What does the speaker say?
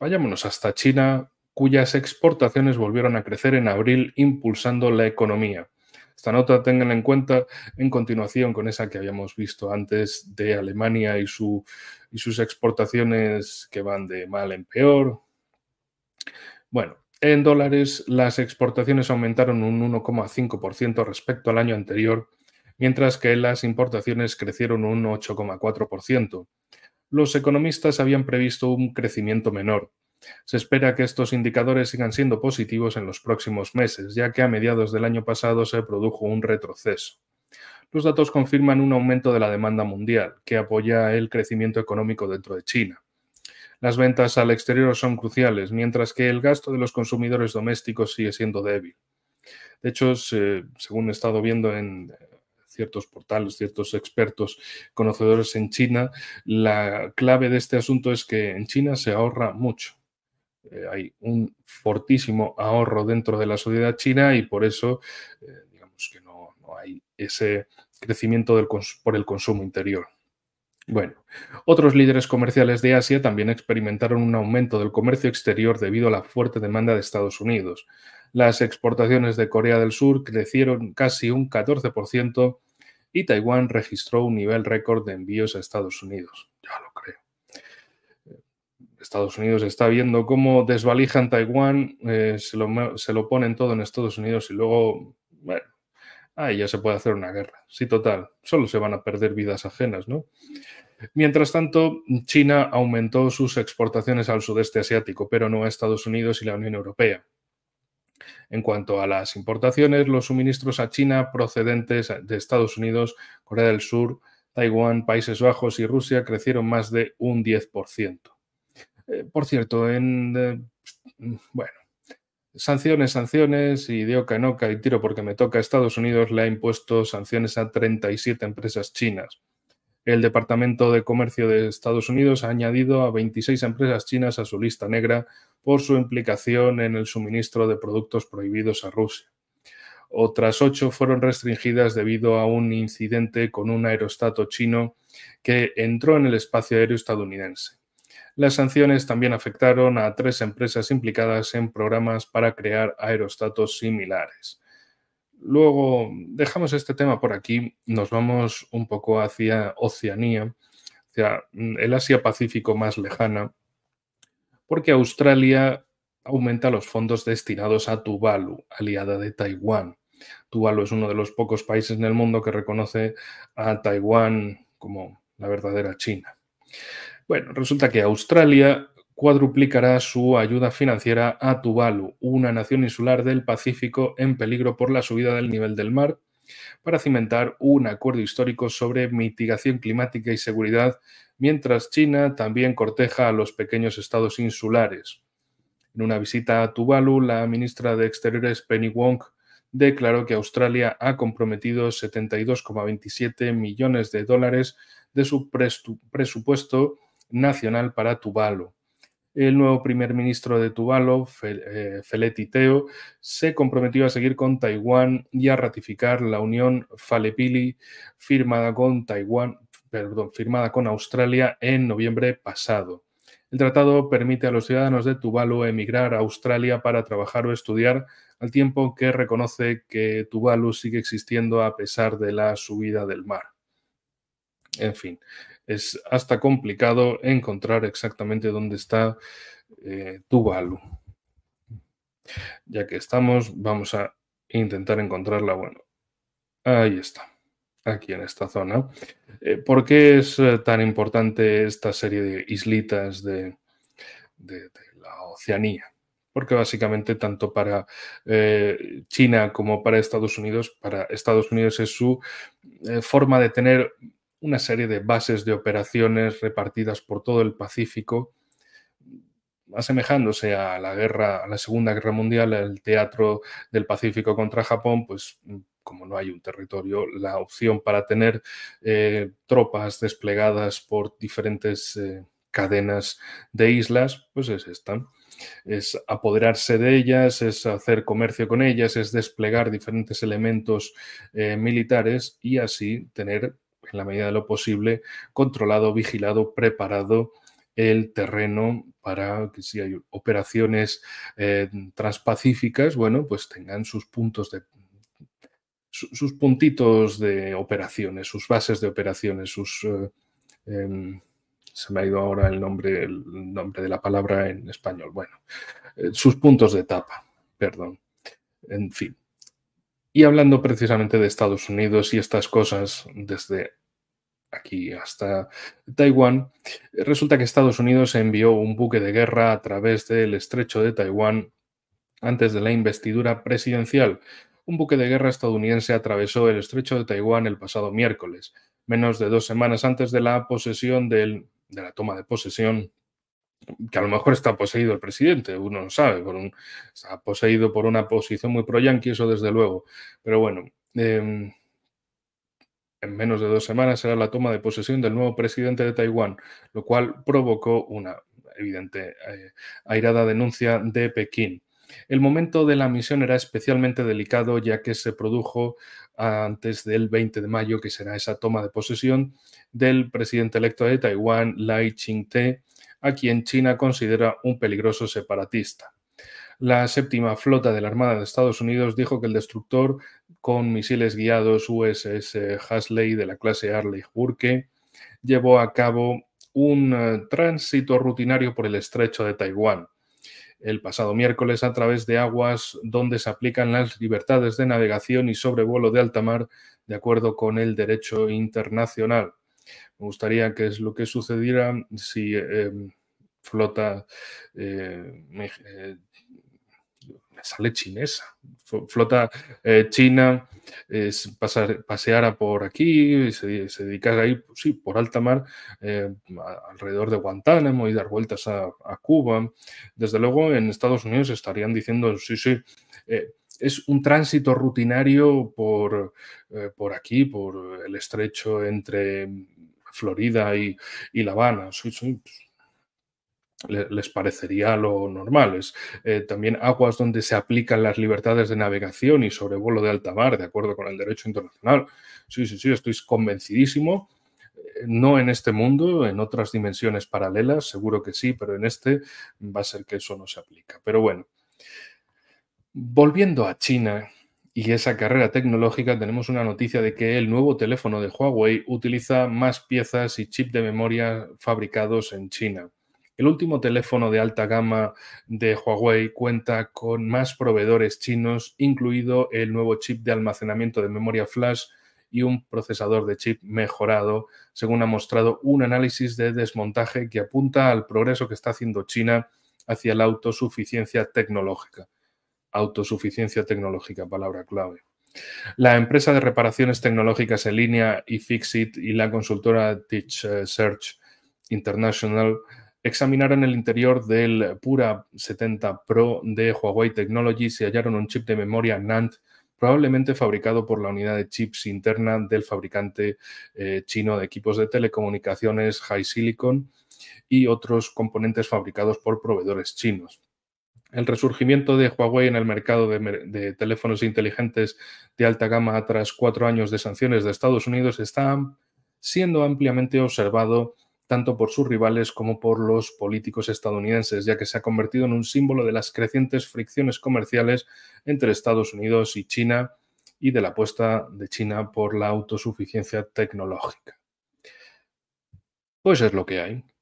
Vayámonos hasta China, cuyas exportaciones volvieron a crecer en abril, impulsando la economía. Esta nota tengan en cuenta en continuación con esa que habíamos visto antes de Alemania y, y sus exportaciones que van de mal en peor. Bueno, en dólares las exportaciones aumentaron un 1,5% respecto al año anterior, mientras que las importaciones crecieron un 8,4% los economistas habían previsto un crecimiento menor. Se espera que estos indicadores sigan siendo positivos en los próximos meses, ya que a mediados del año pasado se produjo un retroceso. Los datos confirman un aumento de la demanda mundial, que apoya el crecimiento económico dentro de China. Las ventas al exterior son cruciales, mientras que el gasto de los consumidores domésticos sigue siendo débil. De hecho, según he estado viendo en ciertos portales, ciertos expertos conocedores en China, la clave de este asunto es que en China se ahorra mucho. Eh, hay un fortísimo ahorro dentro de la sociedad china y por eso, eh, digamos que no, hay ese crecimiento del por el consumo interior. Bueno, otros líderes comerciales de Asia también experimentaron un aumento del comercio exterior debido a la fuerte demanda de Estados Unidos. Las exportaciones de Corea del Sur crecieron casi un 14% y Taiwán registró un nivel récord de envíos a Estados Unidos. Ya lo creo. Eh, Estados Unidos está viendo cómo desvalijan Taiwán, eh, se, lo, se, lo, ponen todo en Estados Unidos y luego, bueno, ahí ya se puede hacer una guerra. Sí, total, solo se van a perder vidas ajenas, ¿no? Mientras tanto, China aumentó sus exportaciones al sudeste asiático, pero no a Estados Unidos y la Unión Europea. En cuanto a las importaciones, los suministros a China procedentes de Estados Unidos, Corea del Sur, Taiwán, Países Bajos y Rusia crecieron más de un 10%. Eh, por cierto, en... Eh, bueno, sanciones, sanciones, y de en oca y tiro porque me toca, Estados Unidos le ha impuesto sanciones a 37 empresas chinas. El Departamento de Comercio de Estados Unidos ha añadido a 26 empresas chinas a su lista negra por su implicación en el suministro de productos prohibidos a Rusia. Otras ocho fueron restringidas debido a un incidente con un aerostato chino que entró en el espacio aéreo estadounidense. Las sanciones también afectaron a tres empresas implicadas en programas para crear aerostatos similares. Luego dejamos este tema por aquí, nos vamos un poco hacia Oceanía, hacia mm, el Asia-Pacífico más lejana, porque Australia aumenta los fondos destinados a Tuvalu, aliada de Taiwán. Tuvalu es uno de los pocos países en el mundo que reconoce a Taiwán como la verdadera China. Bueno, resulta que Australia cuadruplicará su ayuda financiera a Tuvalu, una nación insular del Pacífico en peligro por la subida del nivel del mar, para cimentar un acuerdo histórico sobre mitigación climática y seguridad, mientras China también corteja a los pequeños estados insulares. En una visita a Tuvalu, la ministra de Exteriores Penny Wong declaró que Australia ha comprometido 72,27 millones de dólares de su presupuesto nacional para Tuvalu el nuevo primer ministro de Tuvalu, eh, Feleti Teo, se comprometió a seguir con Taiwán y a ratificar la unión Falepili firmada con Taiwán, perdón, firmada con Australia en noviembre pasado. El tratado permite a los ciudadanos de Tuvalu emigrar a Australia para trabajar o estudiar, al tiempo que reconoce que Tuvalu sigue existiendo a pesar de la subida del mar. En fin, es hasta complicado encontrar exactamente dónde está eh, Tuvalu. Ya que estamos, vamos a intentar encontrarla. Bueno, ahí está, aquí en esta zona. Eh, ¿Por qué es eh, tan importante esta serie de islitas de, la Oceanía? Porque básicamente tanto para China como para Estados Unidos, para Estados Unidos es su forma de tener una serie de bases de operaciones repartidas por todo el Pacífico, asemejándose a la guerra, a la Segunda Guerra Mundial, al teatro del Pacífico contra Japón, pues mm, como no hay un territorio, la opción para tener eh, tropas desplegadas por diferentes eh, cadenas de islas, pues es esta. Es apoderarse de ellas, es hacer comercio con ellas, es desplegar diferentes elementos eh, militares y así tener en la medida de lo posible, controlado, vigilado, preparado el terreno para que si hay operaciones eh, transpacíficas, bueno, pues tengan sus puntos de, sus puntitos de operaciones, sus bases de operaciones, sus... Eh, em, se me ha ido ahora el nombre, el nombre de la palabra en español, bueno, eh, sus puntos de etapa, perdón. En fin, y hablando precisamente de Estados Unidos y estas cosas desde aquí hasta Taiwán, resulta que Estados Unidos envió un buque de guerra a través del estrecho de Taiwán antes de la investidura presidencial. Un buque de guerra estadounidense atravesó el estrecho de Taiwán el pasado miércoles, menos de dos semanas antes de la posesión del, de la toma de posesión que a lo mejor está poseído el presidente, uno no sabe, está poseído por una posición muy pro-yanqui, eso desde luego. Pero bueno, em, en menos de dos semanas será la toma de posesión del nuevo presidente de Taiwán, lo cual provocó una evidente eh, airada denuncia de Pekín. El momento de la misión era especialmente delicado ya que se produjo antes del 20 de mayo, que será esa toma de posesión del presidente electo de Taiwán, Lai Ching-te, a quien China considera un peligroso separatista. La séptima flota de la Armada de Estados Unidos dijo que el destructor con misiles guiados USS Hasley de la clase Arleigh Burke llevó a cabo un eh, tránsito rutinario por el estrecho de Taiwán el pasado miércoles a través de aguas donde se aplican las libertades de navegación y sobrevuelo de alta mar de acuerdo con el derecho internacional. Me gustaría que es lo que sucediera si em, flota eh, eh, sale chinesa, flota eh, china, paseara por aquí, se, se dedicara ahí, pues sí, por alta mar, alrededor de Guantánamo y dar vueltas a, Cuba. Desde luego en Estados Unidos estarían diciendo, sí, sí, es un tránsito rutinario por, eh, por aquí, por el estrecho entre Florida y, La Habana. Pues, les parecería lo normal. Eh, también aguas donde se aplican las libertades de navegación y sobrevuelo de alta mar, de acuerdo con el derecho internacional. Sí, sí, sí, estoy convencidísimo. Eh, no en este mundo, en otras dimensiones paralelas, seguro que sí, pero en este va a ser que eso no se aplica. Pero bueno, Volviendo a China y esa carrera tecnológica, tenemos una noticia de que el nuevo teléfono de Huawei utiliza más piezas y chip de memoria fabricados en China. El último teléfono de alta gama de Huawei cuenta con más proveedores chinos, incluido el nuevo chip de almacenamiento de memoria flash y un procesador de chip mejorado, según ha mostrado un análisis de desmontaje que apunta al progreso que está haciendo China hacia la autosuficiencia tecnológica autosuficiencia tecnológica, palabra clave. La empresa de reparaciones tecnológicas en línea Fixit y la consultora Teach eh, Search International examinaron el interior del Pura 70 Pro de Huawei Technologies y hallaron un chip de memoria NAND probablemente fabricado por la unidad de chips interna del fabricante eh, chino de equipos de telecomunicaciones High Silicon y otros componentes fabricados por proveedores chinos. El resurgimiento de Huawei en el mercado de, teléfonos inteligentes de alta gama tras cuatro años de sanciones de Estados Unidos está siendo ampliamente observado tanto por sus rivales como por los políticos estadounidenses, ya que se ha convertido en un símbolo de las crecientes fricciones comerciales entre Estados Unidos y China y de la apuesta de China por la autosuficiencia tecnológica. Pues es lo que hay.